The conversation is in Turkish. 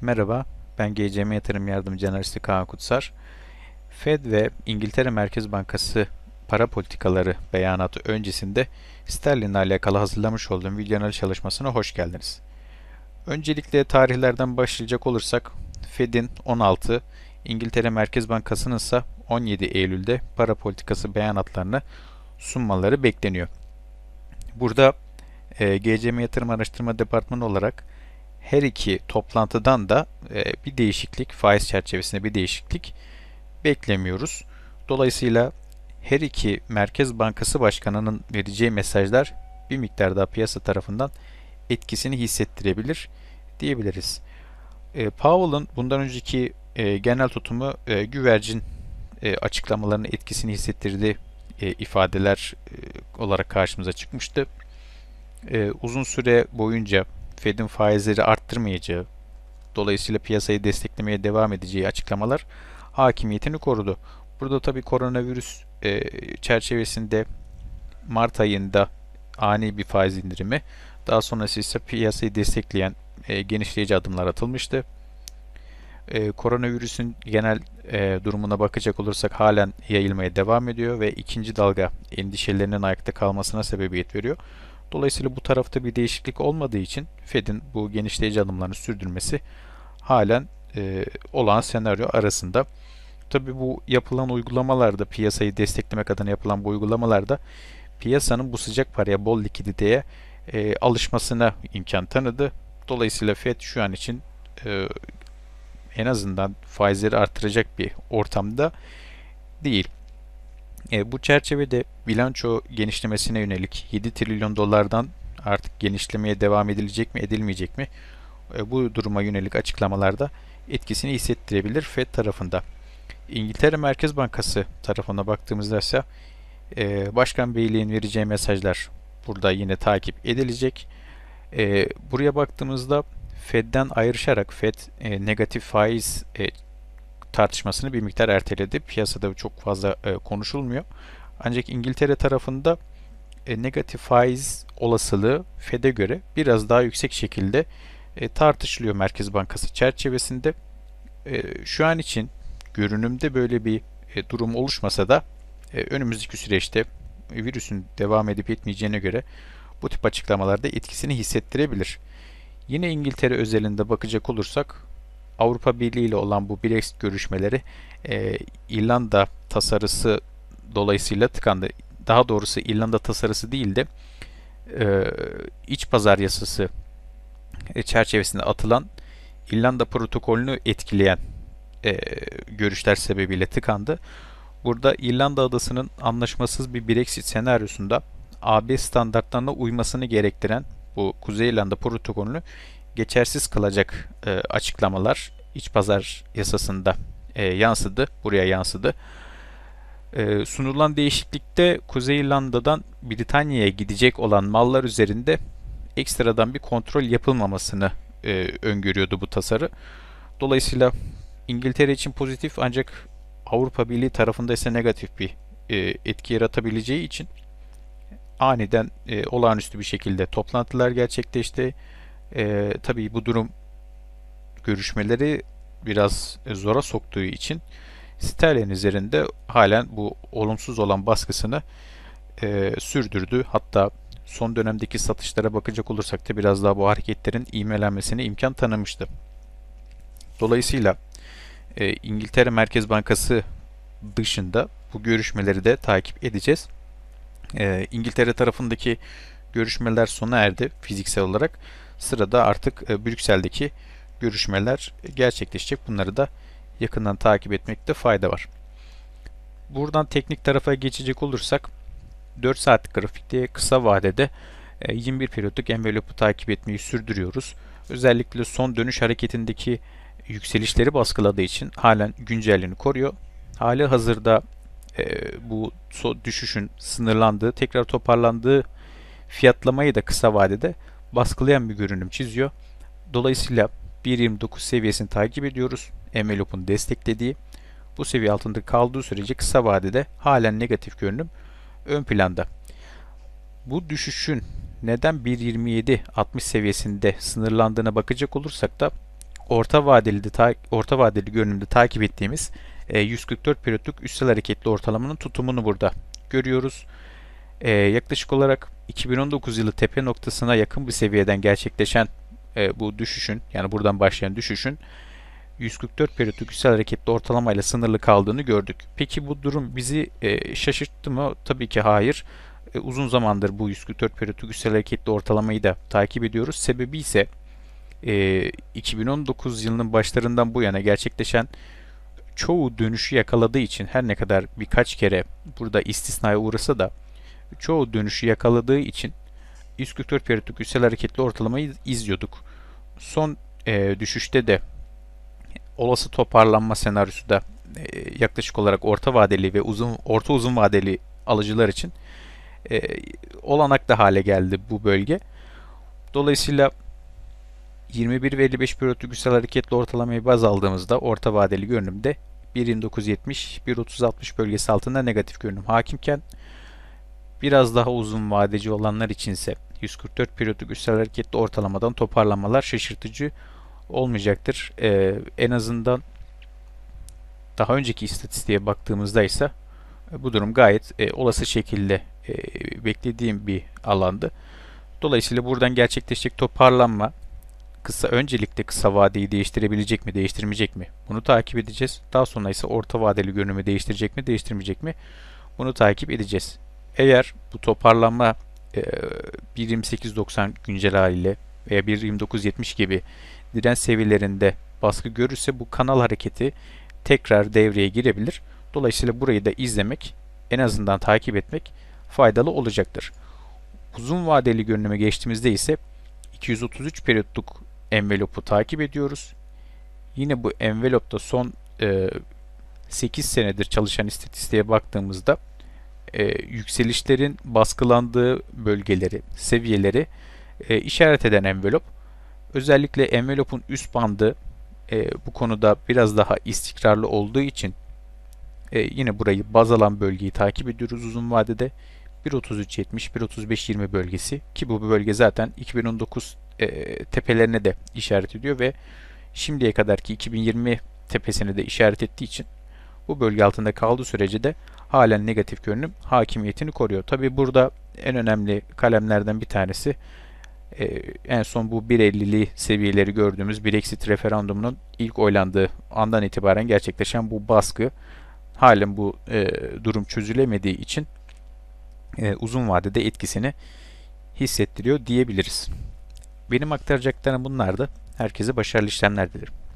Merhaba, ben GCM Yatırım Yardımcı Analisti Kaan Kutsar. Fed ve İngiltere Merkez Bankası para politikaları beyanatı öncesinde sterlinle alakalı hazırlamış olduğum video analiz çalışmasına hoş geldiniz. Öncelikle tarihlerden başlayacak olursak Fed'in 16, İngiltere Merkez Bankası'nın ise 17 Eylül'de para politikası beyanatlarını sunmaları bekleniyor. Burada e, GCM Yatırım Araştırma Departmanı olarak her iki toplantıdan da e, bir değişiklik, faiz çerçevesinde bir değişiklik beklemiyoruz. Dolayısıyla her iki Merkez Bankası Başkanı'nın vereceği mesajlar bir miktar daha piyasa tarafından etkisini hissettirebilir diyebiliriz. E, Powell'ın bundan önceki e, genel tutumu e, güvercin e, açıklamalarının etkisini hissettirdi e, ifadeler e, olarak karşımıza çıkmıştı. E, uzun süre boyunca Fed'in faizleri arttırmayacağı, dolayısıyla piyasayı desteklemeye devam edeceği açıklamalar hakimiyetini korudu. Burada tabii koronavirüs e, çerçevesinde Mart ayında ani bir faiz indirimi, daha sonrası ise piyasayı destekleyen e, genişleyici adımlar atılmıştı. E, koronavirüsün genel e, durumuna bakacak olursak halen yayılmaya devam ediyor ve ikinci dalga endişelerinin ayakta kalmasına sebebiyet veriyor. Dolayısıyla bu tarafta bir değişiklik olmadığı için Fed'in bu genişleyici adımlarını sürdürmesi halen e, olan senaryo arasında. Tabi bu yapılan uygulamalarda piyasayı desteklemek adına yapılan bu uygulamalarda piyasanın bu sıcak paraya bol likiditeye e, alışmasına imkan tanıdı. Dolayısıyla Fed şu an için e, en azından faizleri artıracak bir ortamda değil. E, bu çerçevede bilanço genişlemesine yönelik 7 trilyon dolardan artık genişlemeye devam edilecek mi edilmeyecek mi? E, bu duruma yönelik açıklamalarda etkisini hissettirebilir FED tarafında. İngiltere Merkez Bankası tarafına baktığımızda ise e, Başkan Beyliğin vereceği mesajlar burada yine takip edilecek. E, buraya baktığımızda Fed'den ayrışarak Fed e, negatif faiz e, tartışmasını bir miktar erteledi. Piyasada çok fazla e, konuşulmuyor. Ancak İngiltere tarafında e, negatif faiz olasılığı FED'e göre biraz daha yüksek şekilde e, tartışılıyor Merkez Bankası çerçevesinde. E, şu an için görünümde böyle bir e, durum oluşmasa da e, önümüzdeki süreçte e, virüsün devam edip etmeyeceğine göre bu tip açıklamalarda etkisini hissettirebilir. Yine İngiltere özelinde bakacak olursak Avrupa Birliği ile olan bu Brexit görüşmeleri e, İrlanda tasarısı dolayısıyla tıkandı. Daha doğrusu İrlanda tasarısı değildi, e, iç pazar yasası e, çerçevesinde atılan İrlanda protokolünü etkileyen e, görüşler sebebiyle tıkandı. Burada İrlanda adasının anlaşmasız bir Brexit senaryosunda AB standartlarına uymasını gerektiren bu Kuzey İrlanda protokolünü geçersiz kılacak e, açıklamalar iç pazar yasasında e, yansıdı, buraya yansıdı. E, sunulan değişiklikte Kuzey İrlanda'dan Britanya'ya gidecek olan mallar üzerinde ekstradan bir kontrol yapılmamasını e, öngörüyordu bu tasarı. Dolayısıyla İngiltere için pozitif ancak Avrupa Birliği tarafında ise negatif bir e, etki yaratabileceği için aniden e, olağanüstü bir şekilde toplantılar gerçekleşti. E, tabii bu durum görüşmeleri biraz zora soktuğu için Sterling üzerinde halen bu olumsuz olan baskısını e, sürdürdü. Hatta son dönemdeki satışlara bakacak olursak da biraz daha bu hareketlerin ivmelenmesine imkan tanımıştı. Dolayısıyla e, İngiltere Merkez Bankası dışında bu görüşmeleri de takip edeceğiz. E, İngiltere tarafındaki görüşmeler sona erdi fiziksel olarak. Sırada artık e, Brüksel'deki görüşmeler gerçekleşecek. Bunları da yakından takip etmekte fayda var. Buradan teknik tarafa geçecek olursak 4 saatlik grafikte kısa vadede 21 e, periyotluk envelopu takip etmeyi sürdürüyoruz. Özellikle son dönüş hareketindeki yükselişleri baskıladığı için halen güncelliğini koruyor. Hali hazırda e, bu düşüşün sınırlandığı, tekrar toparlandığı Fiyatlamayı da kısa vadede baskılayan bir görünüm çiziyor. Dolayısıyla 1.29 seviyesini takip ediyoruz. Envelope'un desteklediği. Bu seviye altında kaldığı sürece kısa vadede halen negatif görünüm ön planda. Bu düşüşün neden 127-60 seviyesinde sınırlandığına bakacak olursak da orta vadeli de, orta vadeli görünümde takip ettiğimiz 144 e, periyotluk üstel hareketli ortalamanın tutumunu burada görüyoruz e, yaklaşık olarak 2019 yılı tepe noktasına yakın bir seviyeden gerçekleşen e, bu düşüşün yani buradan başlayan düşüşün 144 periyot yüksel hareketli ortalamayla sınırlı kaldığını gördük. Peki bu durum bizi e, şaşırttı mı? Tabii ki hayır. E, uzun zamandır bu 144 periyot yüksel hareketli ortalamayı da takip ediyoruz. Sebebi ise e, 2019 yılının başlarından bu yana gerçekleşen çoğu dönüşü yakaladığı için her ne kadar birkaç kere burada istisnaya uğrasa da çoğu dönüşü yakaladığı için 144 periyotlu yüksel hareketli ortalamayı izliyorduk. Son e, düşüşte de olası toparlanma senaryosu da e, yaklaşık olarak orta vadeli ve uzun orta uzun vadeli alıcılar için e, olanak da hale geldi bu bölge. Dolayısıyla 21 ve 55 periyotlu güçsel hareketli ortalamayı baz aldığımızda orta vadeli görünümde 1.29.70 1.30.60 bölgesi altında negatif görünüm hakimken Biraz daha uzun vadeci olanlar içinse 144 periyodik üstel hareketli ortalamadan toparlamalar şaşırtıcı olmayacaktır. Ee, en azından daha önceki istatistiğe baktığımızda ise e, bu durum gayet e, olası şekilde e, beklediğim bir alandı. Dolayısıyla buradan gerçekleşecek toparlanma kısa öncelikle kısa vadeyi değiştirebilecek mi, değiştirmeyecek mi? Bunu takip edeceğiz. Daha sonra ise orta vadeli görünümü değiştirecek mi, değiştirmeyecek mi? Bunu takip edeceğiz eğer bu toparlanma e, 1.28.90 güncel haliyle veya 1.29.70 gibi direnç seviyelerinde baskı görürse bu kanal hareketi tekrar devreye girebilir. Dolayısıyla burayı da izlemek, en azından takip etmek faydalı olacaktır. Uzun vadeli görünüme geçtiğimizde ise 233 periyotluk envelopu takip ediyoruz. Yine bu envelopta son e, 8 senedir çalışan istatistiğe baktığımızda e, yükselişlerin baskılandığı bölgeleri, seviyeleri e, işaret eden envelop. Özellikle envelopun üst bandı e, bu konuda biraz daha istikrarlı olduğu için e, yine burayı baz alan bölgeyi takip ediyoruz uzun vadede. 1.33.70, 1.35.20 bölgesi ki bu bölge zaten 2019 e, tepelerine de işaret ediyor ve şimdiye kadarki 2020 tepesini de işaret ettiği için bu bölge altında kaldığı sürece de halen negatif görünüm hakimiyetini koruyor. Tabi burada en önemli kalemlerden bir tanesi e, en son bu 1.50'li seviyeleri gördüğümüz Brexit referandumunun ilk oylandığı andan itibaren gerçekleşen bu baskı halen bu e, durum çözülemediği için e, uzun vadede etkisini hissettiriyor diyebiliriz. Benim aktaracaklarım bunlardı. Herkese başarılı işlemler dilerim.